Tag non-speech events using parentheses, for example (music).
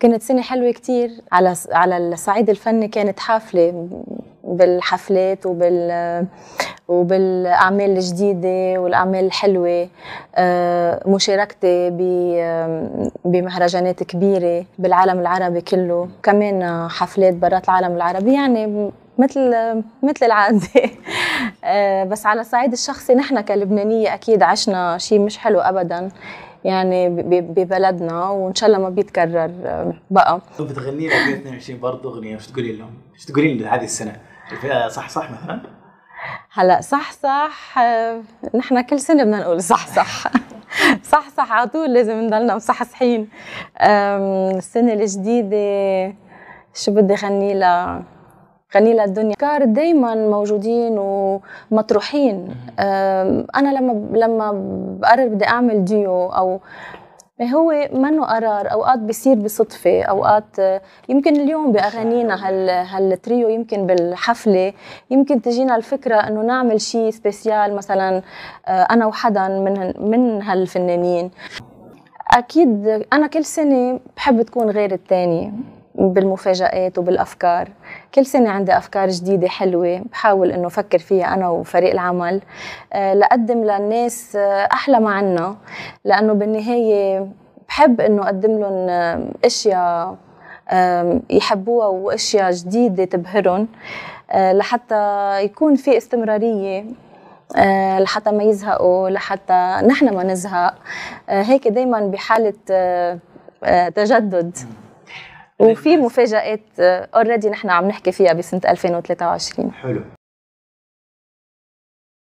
كانت سنة حلوة كتير على على الصعيد الفني كانت حافلة بالحفلات وبال وبالاعمال الجديده والاعمال الحلوه آه، مشاركتي بمهرجانات كبيره بالعالم العربي كله كمان حفلات برات العالم العربي يعني مثل مثل العاده (laughs) آه، بس على الصعيد الشخصي نحن كلبنانيه اكيد عشنا شيء مش حلو ابدا يعني ببلدنا وان شاء الله ما بيتكرر آه، بقى بتغني لك 22 برضه اغنيه شو تقولي لهم؟ شو تقولي لهذه السنه؟ الفئه صح صح مثلا؟ هلا صح صح آه، نحن كل سنه بدنا نقول صح صح (laughs) صح صح على طول لازم نضلنا مصحصحين السنه الجديده شو بدي غني لها غني للدنيا كار دايما موجودين ومطروحين انا لما لما بقرر بدي اعمل ديو او هو منه قرار اوقات بيصير بصدفه اوقات يمكن اليوم باغانينا هال هالتريو يمكن بالحفله يمكن تجينا الفكره انه نعمل شيء سبيسيال مثلا آه، انا وحدا من من هالفنانين اكيد انا كل سنه بحب تكون غير الثانيه بالمفاجآت وبالأفكار كل سنة عندي أفكار جديدة حلوة بحاول أنه أفكر فيها أنا وفريق العمل آه، لأقدم للناس آه، أحلى ما عنا لأنه بالنهاية بحب أنه أقدم لهم آه، أشياء يحبوها واشياء جديده تبهرهم لحتى يكون في استمراريه لحتى ما يزهقوا لحتى نحن ما نزهق هيك دايما بحاله تجدد وفي مفاجات اوريدي آه، نحن عم نحكي فيها بسنه 2023 حلو